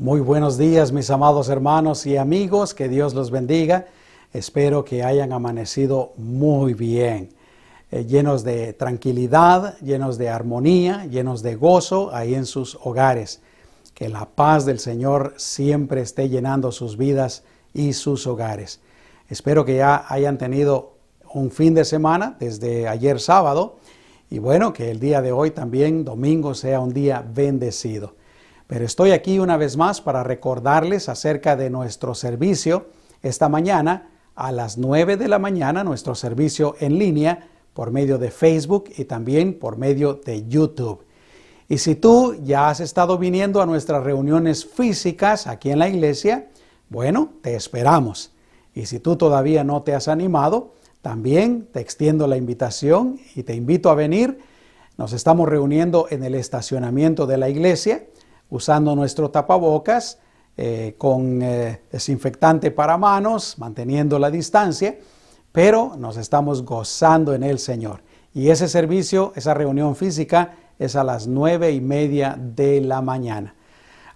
Muy buenos días mis amados hermanos y amigos, que Dios los bendiga. Espero que hayan amanecido muy bien, eh, llenos de tranquilidad, llenos de armonía, llenos de gozo ahí en sus hogares. Que la paz del Señor siempre esté llenando sus vidas y sus hogares. Espero que ya hayan tenido un fin de semana desde ayer sábado y bueno, que el día de hoy también, domingo, sea un día bendecido. Pero estoy aquí una vez más para recordarles acerca de nuestro servicio esta mañana a las 9 de la mañana, nuestro servicio en línea por medio de Facebook y también por medio de YouTube. Y si tú ya has estado viniendo a nuestras reuniones físicas aquí en la iglesia, bueno, te esperamos. Y si tú todavía no te has animado, también te extiendo la invitación y te invito a venir. Nos estamos reuniendo en el estacionamiento de la iglesia usando nuestro tapabocas, eh, con eh, desinfectante para manos, manteniendo la distancia, pero nos estamos gozando en el Señor. Y ese servicio, esa reunión física, es a las nueve y media de la mañana.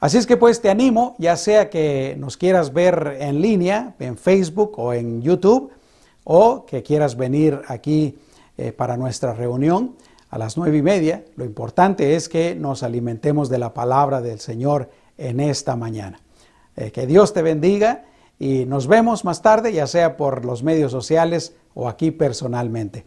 Así es que pues te animo, ya sea que nos quieras ver en línea, en Facebook o en YouTube, o que quieras venir aquí eh, para nuestra reunión a las nueve y media. Lo importante es que nos alimentemos de la palabra del Señor en esta mañana. Eh, que Dios te bendiga y nos vemos más tarde, ya sea por los medios sociales o aquí personalmente.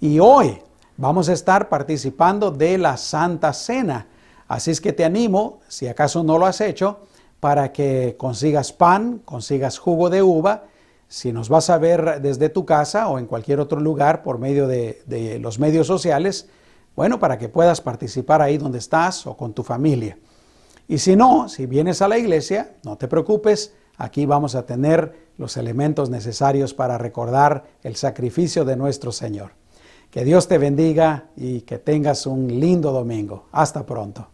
Y hoy vamos a estar participando de la Santa Cena. Así es que te animo, si acaso no lo has hecho, para que consigas pan, consigas jugo de uva. Si nos vas a ver desde tu casa o en cualquier otro lugar por medio de los medios sociales, bueno, para que puedas participar ahí donde estás o con tu familia. Y si no, si vienes a la iglesia, no te preocupes, aquí vamos a tener los elementos necesarios para recordar el sacrificio de nuestro Señor. Que Dios te bendiga y que tengas un lindo domingo. Hasta pronto.